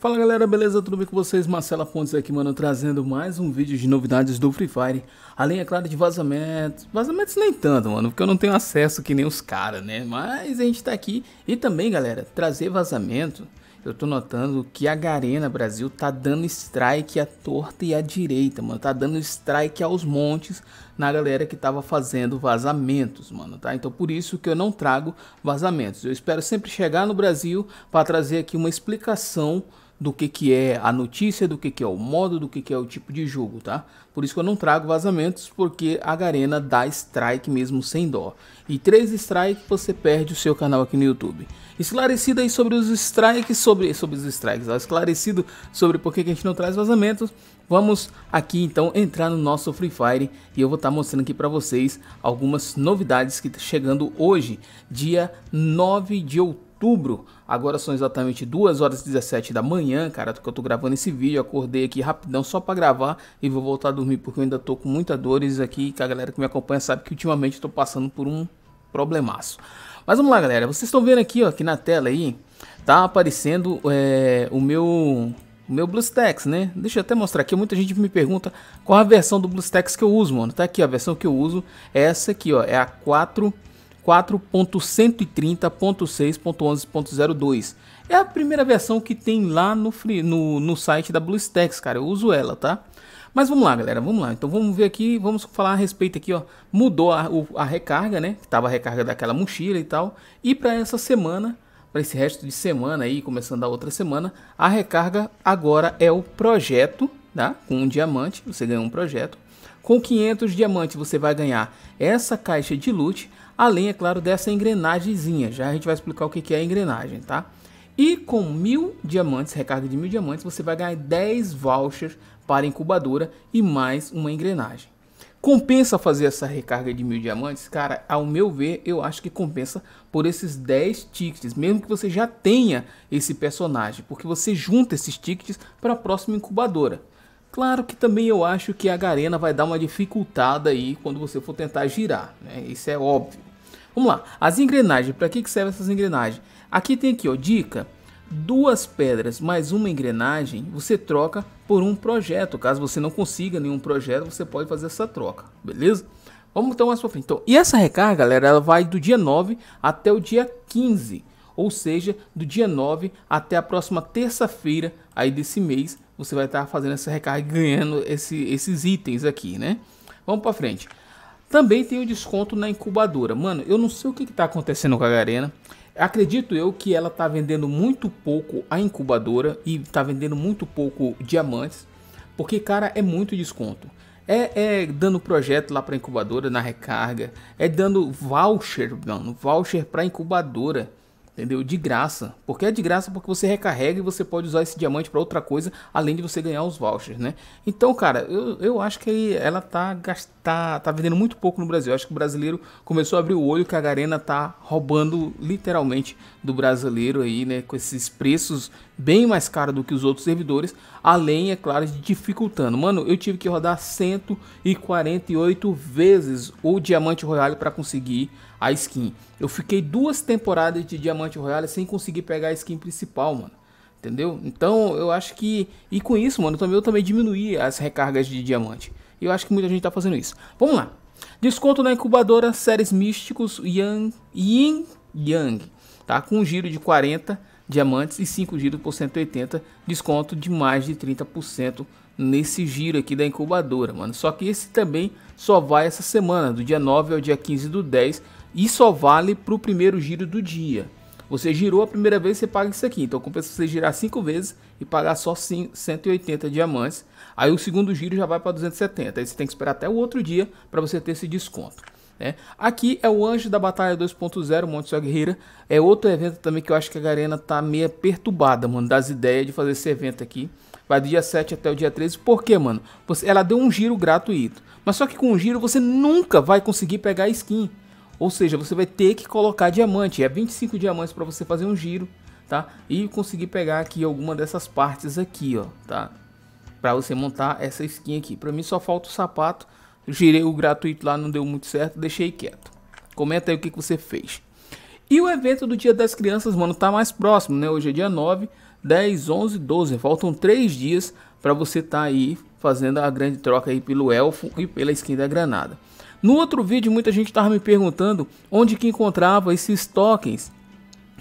Fala galera, beleza? Tudo bem com vocês? Marcela Pontes aqui, mano, trazendo mais um vídeo de novidades do Free Fire. Além, é claro, de vazamentos. Vazamentos nem tanto, mano, porque eu não tenho acesso que nem os caras, né? Mas a gente tá aqui. E também, galera, trazer vazamento. Eu tô notando que a Garena Brasil tá dando strike à torta e à direita, mano. Tá dando strike aos montes na galera que tava fazendo vazamentos, mano, tá? Então por isso que eu não trago vazamentos. Eu espero sempre chegar no Brasil para trazer aqui uma explicação do que, que é a notícia, do que, que é o modo, do que, que é o tipo de jogo, tá? Por isso que eu não trago vazamentos, porque a Garena dá strike mesmo sem dó. E três strikes você perde o seu canal aqui no YouTube. Esclarecido aí sobre os strikes, sobre, sobre os strikes, ó, esclarecido sobre por que, que a gente não traz vazamentos, vamos aqui então entrar no nosso Free Fire e eu vou estar tá mostrando aqui para vocês algumas novidades que tá chegando hoje, dia 9 de outubro outubro. Agora são exatamente 2 horas e 17 da manhã, cara, que eu tô gravando esse vídeo. Acordei aqui rapidão só para gravar e vou voltar a dormir porque eu ainda tô com muita dores aqui. Que a galera que me acompanha sabe que ultimamente eu tô passando por um problemaço. Mas vamos lá, galera. Vocês estão vendo aqui, ó, aqui na tela aí, tá aparecendo é, o meu o meu BlueStacks, né? Deixa eu até mostrar aqui, muita gente me pergunta qual a versão do BlueStacks que eu uso, mano. Tá aqui, a versão que eu uso é essa aqui, ó, é a 4 4.130.6.11.02. É a primeira versão que tem lá no, free, no, no site da BlueStacks, cara. Eu uso ela, tá? Mas vamos lá, galera, vamos lá. Então vamos ver aqui, vamos falar a respeito aqui, ó. Mudou a, a recarga, né? tava a recarga daquela mochila e tal. E para essa semana, para esse resto de semana aí, começando a outra semana, a recarga agora é o projeto, tá? Com um diamante, você ganhou um projeto. Com 500 diamantes você vai ganhar essa caixa de loot, além, é claro, dessa engrenagemzinha. Já a gente vai explicar o que é a engrenagem, tá? E com mil diamantes, recarga de mil diamantes, você vai ganhar 10 vouchers para incubadora e mais uma engrenagem. Compensa fazer essa recarga de mil diamantes? Cara, ao meu ver, eu acho que compensa por esses 10 tickets, mesmo que você já tenha esse personagem, porque você junta esses tickets para a próxima incubadora. Claro que também eu acho que a Garena vai dar uma dificultada aí quando você for tentar girar, né? isso é óbvio. Vamos lá, as engrenagens, para que, que servem essas engrenagens? Aqui tem aqui, ó, dica, duas pedras mais uma engrenagem, você troca por um projeto. Caso você não consiga nenhum projeto, você pode fazer essa troca, beleza? Vamos então mais para frente. Então, e essa recarga, galera, ela vai do dia 9 até o dia 15. Ou seja, do dia 9 até a próxima terça-feira aí desse mês, você vai estar tá fazendo essa recarga e ganhando esse, esses itens aqui, né? Vamos para frente. Também tem o desconto na incubadora. Mano, eu não sei o que está acontecendo com a Garena. Acredito eu que ela está vendendo muito pouco a incubadora e está vendendo muito pouco diamantes, porque, cara, é muito desconto. É, é, dando projeto lá para incubadora na recarga, é dando voucher, mano, voucher para incubadora, entendeu? De graça, porque é de graça porque você recarrega e você pode usar esse diamante para outra coisa, além de você ganhar os vouchers, né? Então, cara, eu, eu acho que ela tá gastando tá, tá vendendo muito pouco no Brasil. Acho que o brasileiro começou a abrir o olho que a Garena tá roubando literalmente do brasileiro aí, né? Com esses preços bem mais caros do que os outros servidores, além, é claro, de dificultando. Mano, eu tive que rodar 148 vezes o Diamante Royale para conseguir a skin. Eu fiquei duas temporadas de Diamante Royale sem conseguir pegar a skin principal, mano entendeu? Então eu acho que. E com isso, mano, eu também, eu também diminuí as recargas de diamante. E eu acho que muita gente está fazendo isso. Vamos lá. Desconto na incubadora Séries Místicos Yang, Yin Yang. Tá? Com um giro de 40 diamantes e 5 giros por 180. Desconto de mais de 30% nesse giro aqui da incubadora, mano. Só que esse também só vai essa semana, do dia 9 ao dia 15 do 10. E só vale para o primeiro giro do dia. Você girou a primeira vez, você paga isso aqui. Então compensa você girar 5 vezes e pagar só 180 diamantes Aí o segundo giro já vai para 270. Aí você tem que esperar até o outro dia para você ter esse desconto. Né? Aqui é o Anjo da Batalha 2.0, Monte Sua Guerreira. É outro evento também que eu acho que a arena tá meio perturbada, mano, das ideias de fazer esse evento aqui. Vai do dia 7 até o dia 13. Por quê, mano? Você, ela deu um giro gratuito. Mas só que com um giro você nunca vai conseguir pegar skin. Ou seja, você vai ter que colocar diamante. É 25 diamantes para você fazer um giro, tá? E conseguir pegar aqui alguma dessas partes aqui, ó, tá? para você montar essa skin aqui. Para mim só falta o sapato. girei o gratuito lá, não deu muito certo, deixei quieto. Comenta aí o que, que você fez. E o evento do Dia das Crianças, mano, tá mais próximo, né? Hoje é dia 9, 10, 11, 12. Faltam 3 dias para você tá aí fazendo a grande troca aí pelo elfo e pela skin da granada. No outro vídeo, muita gente tava me perguntando onde que encontrava esses tokens.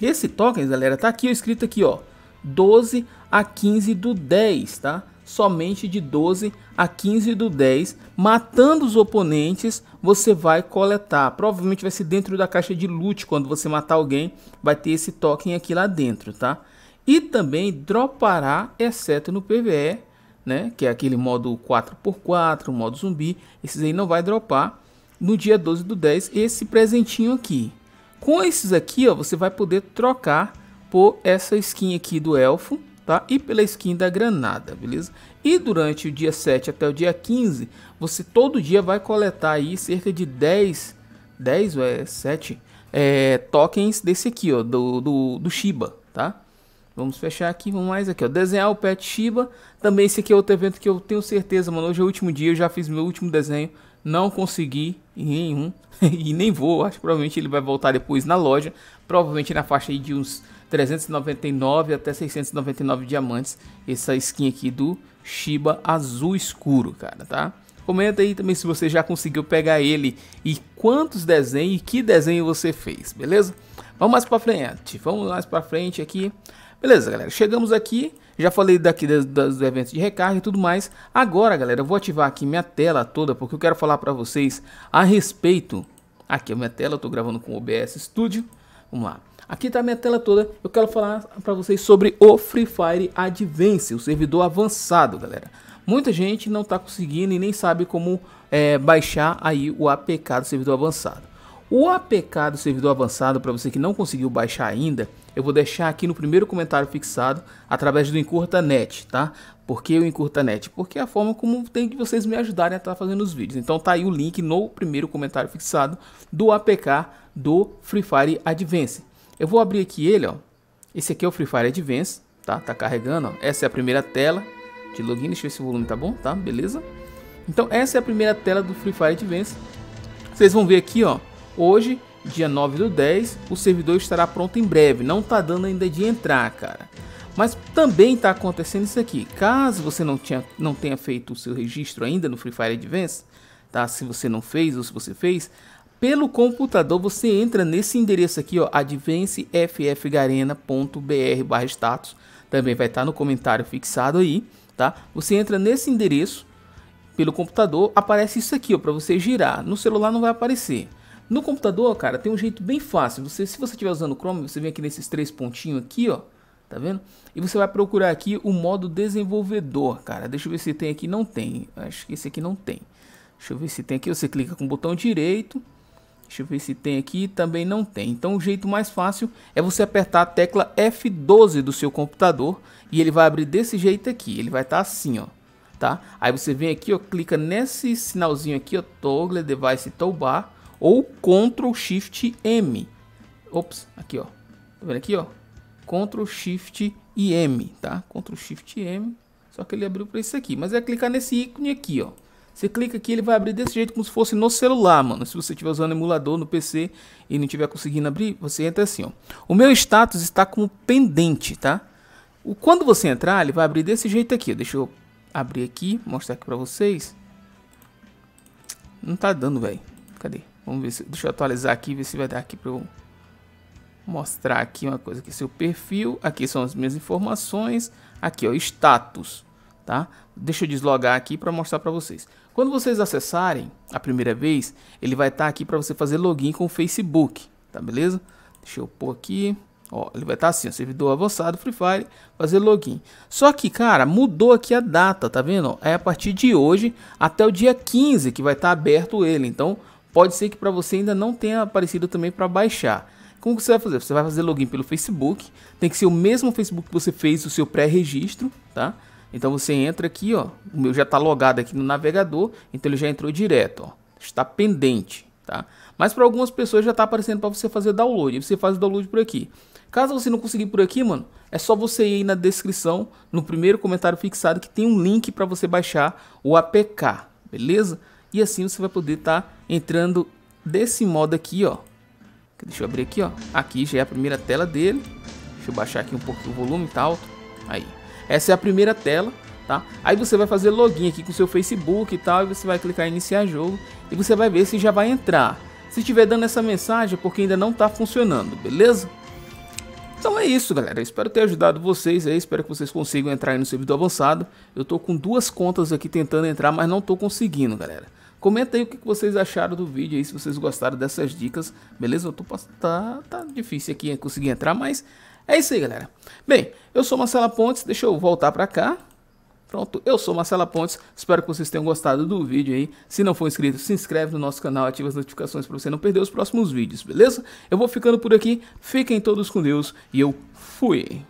Esse tokens, galera, tá aqui escrito aqui, ó. 12 a 15 do 10, tá? somente de 12 a 15 do 10. Matando os oponentes, você vai coletar. Provavelmente vai ser dentro da caixa de loot. Quando você matar alguém, vai ter esse token aqui lá dentro, tá? E também dropará, exceto no PvE, né? Que é aquele modo 4x4, modo zumbi. Esses aí não vai dropar no dia 12 do 10 esse presentinho aqui. Com esses aqui, ó, você vai poder trocar por essa skin aqui do elfo tá? E pela skin da granada, beleza? E durante o dia 7 até o dia 15, você todo dia vai coletar aí cerca de 10, 10 ou é 7 é, tokens desse aqui, ó, do, do, do Shiba, tá? Vamos fechar aqui, vamos mais aqui, ó, desenhar o pet Shiba. Também esse aqui é outro evento que eu tenho certeza, mano, hoje é o último dia, eu já fiz meu último desenho não consegui nenhum e nem vou. Acho que provavelmente ele vai voltar depois na loja, provavelmente na faixa de uns 399 até 699 diamantes. Essa skin aqui do Shiba azul escuro, cara, tá? Comenta aí também se você já conseguiu pegar ele e quantos desenhos e que desenho você fez, beleza? Vamos mais para frente, vamos mais para frente aqui. Beleza, galera, chegamos aqui já falei daqui das, dos eventos de recarga e tudo mais. Agora, galera, eu vou ativar aqui minha tela toda porque eu quero falar para vocês a respeito. Aqui é a minha tela, eu tô gravando com o OBS Studio. Vamos lá. Aqui está minha tela toda. Eu quero falar para vocês sobre o Free Fire Advance, o servidor avançado, galera. Muita gente não está conseguindo e nem sabe como é, baixar aí o APK do servidor avançado. O APK do servidor avançado, para você que não conseguiu baixar ainda, eu vou deixar aqui no primeiro comentário fixado através do Encurta.net, tá? Por que o Encurta.net? Porque é a forma como tem que vocês me ajudarem a estar tá fazendo os vídeos. Então tá aí o link no primeiro comentário fixado do APK do Free Fire Advance. Eu vou abrir aqui ele, ó. Esse aqui é o Free Fire Advance, tá? Tá carregando, ó. Essa é a primeira tela de login. Deixa eu ver se o volume tá bom, tá? Beleza? Então essa é a primeira tela do Free Fire Advance. Vocês vão ver aqui, ó Hoje, dia 9 do 10, o servidor estará pronto em breve. Não tá dando ainda de entrar, cara. Mas também está acontecendo isso aqui. Caso você não, tinha, não tenha feito o seu registro ainda no Free Fire Advance, tá? Se você não fez ou se você fez, pelo computador você entra nesse endereço aqui, ó, advanceffgarena.br/status. Também vai estar tá no comentário fixado aí, tá? Você entra nesse endereço pelo computador, aparece isso aqui, ó, para você girar. No celular não vai aparecer. No computador, cara, tem um jeito bem fácil. Você, se você estiver usando o Chrome, você vem aqui nesses três pontinhos aqui, ó. Tá vendo? E você vai procurar aqui o modo desenvolvedor, cara. Deixa eu ver se tem aqui. Não tem. Acho que esse aqui não tem. Deixa eu ver se tem aqui. Você clica com o botão direito. Deixa eu ver se tem aqui, também não tem. Então o jeito mais fácil é você apertar a tecla F12 do seu computador e ele vai abrir desse jeito aqui, ele vai estar tá assim, ó, tá? Aí você vem aqui, ó, clica nesse sinalzinho aqui, ó, Toggle Device Toolbar ou Ctrl Shift M. Ops, aqui ó. Tá vendo aqui ó? Ctrl Shift e M, tá? Ctrl Shift M. Só que ele abriu para isso aqui, mas é clicar nesse ícone aqui, ó. Você clica aqui, ele vai abrir desse jeito como se fosse no celular, mano. Se você estiver usando emulador no PC e não estiver conseguindo abrir, você entra assim, ó. O meu status está como pendente, tá? O, quando você entrar, ele vai abrir desse jeito aqui. Deixa eu abrir aqui, mostrar aqui pra vocês. Não tá dando, velho. Cadê? Vamos ver se. Deixa eu atualizar aqui, ver se vai dar aqui para eu mostrar aqui uma coisa aqui. Seu perfil. Aqui são as minhas informações. Aqui, ó, status. Tá? Deixa eu deslogar aqui para mostrar para vocês. Quando vocês acessarem a primeira vez, ele vai estar tá aqui para você fazer login com o Facebook, tá beleza? Deixa eu pôr aqui, ó, ele vai estar tá assim, ó, servidor avançado Free Fire, fazer login. Só que, cara, mudou aqui a data, tá vendo? É a partir de hoje até o dia 15 que vai estar tá aberto ele. Então, pode ser que para você ainda não tenha aparecido também para baixar. Como que você vai fazer? Você vai fazer login pelo Facebook, tem que ser o mesmo Facebook que você fez o seu pré-registro, tá? Então você entra aqui, ó, o meu já está logado aqui no navegador, então ele já entrou direto, ó, está pendente, tá? Mas para algumas pessoas já está aparecendo para você fazer download, e você faz o download por aqui. Caso você não conseguir por aqui, mano, é só você ir na descrição, no primeiro comentário fixado, que tem um link para você baixar o APK, beleza? E assim você vai poder estar tá entrando desse modo aqui, ó. Deixa eu abrir aqui, ó. Aqui já é a primeira tela dele. Deixa eu baixar aqui um pouco o volume e tá tal. Aí. Essa é a primeira tela, tá? Aí você vai fazer login aqui com seu Facebook e tal. E você vai clicar em iniciar jogo. E você vai ver se já vai entrar. Se estiver dando essa mensagem é porque ainda não está funcionando, beleza? Então é isso, galera. espero ter ajudado vocês aí. Espero que vocês consigam entrar no servidor avançado. Eu tô com duas contas aqui tentando entrar, mas não tô conseguindo, galera. Comenta aí o que vocês acharam do vídeo aí, se vocês gostaram dessas dicas, beleza? Eu tô, tá, tá difícil aqui conseguir entrar, mas é isso aí, galera. Bem, eu sou Marcela Pontes, deixa eu voltar para cá. Pronto, eu sou Marcela Pontes, espero que vocês tenham gostado do vídeo aí. Se não for inscrito, se inscreve no nosso canal, ativa as notificações para você não perder os próximos vídeos, beleza? Eu vou ficando por aqui, fiquem todos com Deus e eu fui!